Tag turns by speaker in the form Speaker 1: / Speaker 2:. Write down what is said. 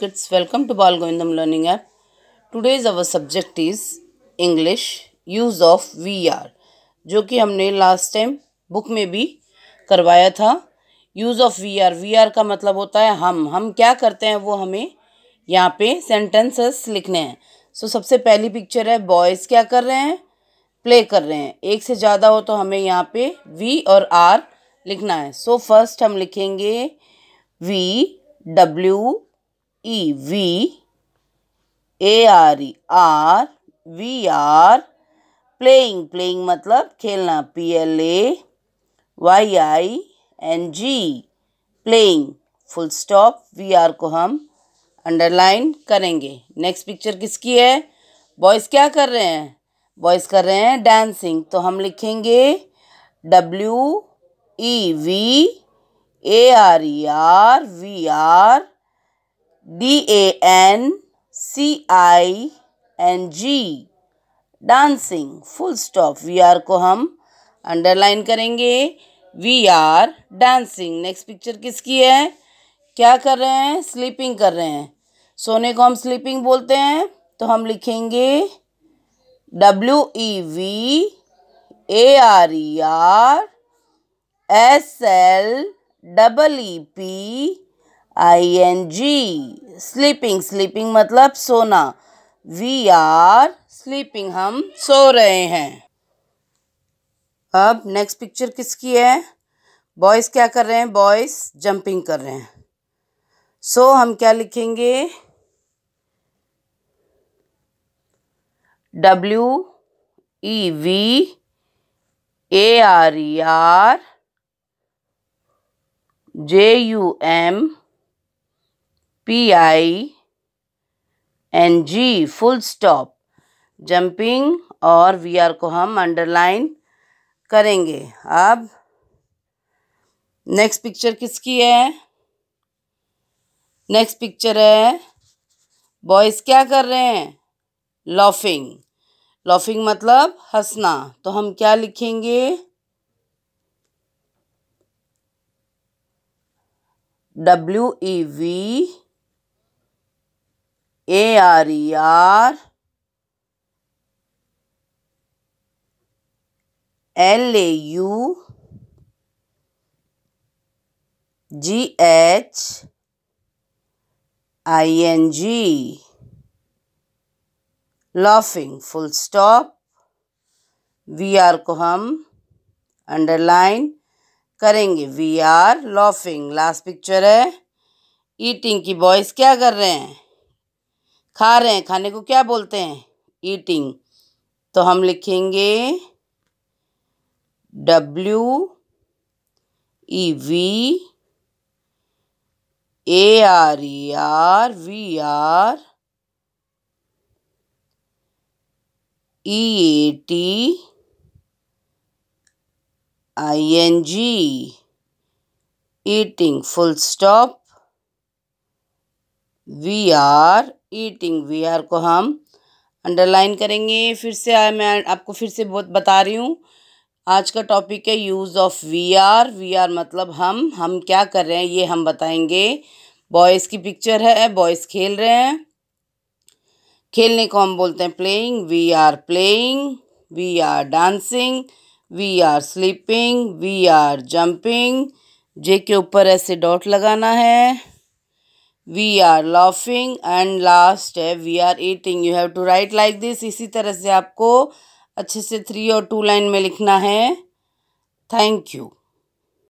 Speaker 1: kids welcome to balgovindam learning app today's our subject is english use of vr जो कि हमने last time book में भी करवाया था यूज़ ऑफ वीआर वीआर का मतलब होता है हम हम क्या करते हैं वो हमें यहाँ पे सेंटेंसेस लिखने हैं सो so, सबसे पहली पिक्चर है बॉयज़ क्या कर रहे हैं प्ले कर रहे हैं एक से ज़्यादा हो तो हमें यहाँ पे वी और आर लिखना है सो so, फर्स्ट हम लिखेंगे we W E we A R E are we are playing playing मतलब खेलना P L A Y I N G playing full stop we are को हम अंडरलाइन करेंगे नेक्स्ट पिक्चर किसकी है बॉयज़ क्या कर रहे हैं बॉयज़ कर रहे हैं डांसिंग तो हम लिखेंगे W E we A R E are we are D A N C I N G dancing full stop we are को हम अंडरलाइन करेंगे we are dancing next picture किसकी है क्या कर रहे हैं स्लीपिंग कर रहे हैं सोने को हम स्लीपिंग बोलते हैं तो हम लिखेंगे W E we A R E are S L double E P I N G sleeping sleeping मतलब सोना वी आर स्लीपिंग हम सो रहे हैं अब नेक्स्ट पिक्चर किसकी है बॉयज़ क्या कर रहे हैं बॉयज़ जंपिंग कर रहे हैं सो so, हम क्या लिखेंगे W E we A R E are J U M P I N G full stop jumping और वी आर को हम अंडरलाइन करेंगे अब नेक्स्ट पिक्चर किसकी है नेक्स्ट पिक्चर है बॉयज़ क्या कर रहे हैं लॉफिंग लॉफिंग मतलब हंसना तो हम क्या लिखेंगे W E we A R E are L A U G H I N G laughing full stop we are को हम अंडरलाइन करेंगे we are laughing last picture है ईटिंग की बॉयज़ क्या कर रहे हैं खा रहे हैं खाने को क्या बोलते हैं ईटिंग तो हम लिखेंगे W E we A R E are we are E A T I N G eating full stop we are eating we are को हम अंडरलाइन करेंगे फिर से आ, मैं आपको फिर से बहुत बता रही हूँ आज का टॉपिक है use of we are we are मतलब हम हम क्या कर रहे हैं ये हम बताएंगे बॉयज़ की पिक्चर है बॉयज़ खेल रहे हैं खेलने को हम बोलते हैं playing we are playing we are dancing we are sleeping we are jumping J के ऊपर ऐसे डॉट लगाना है we are laughing and last है we are eating you have to write like this इसी तरह से आपको अच्छे से थ्री और टू लाइन में लिखना है थैंक यू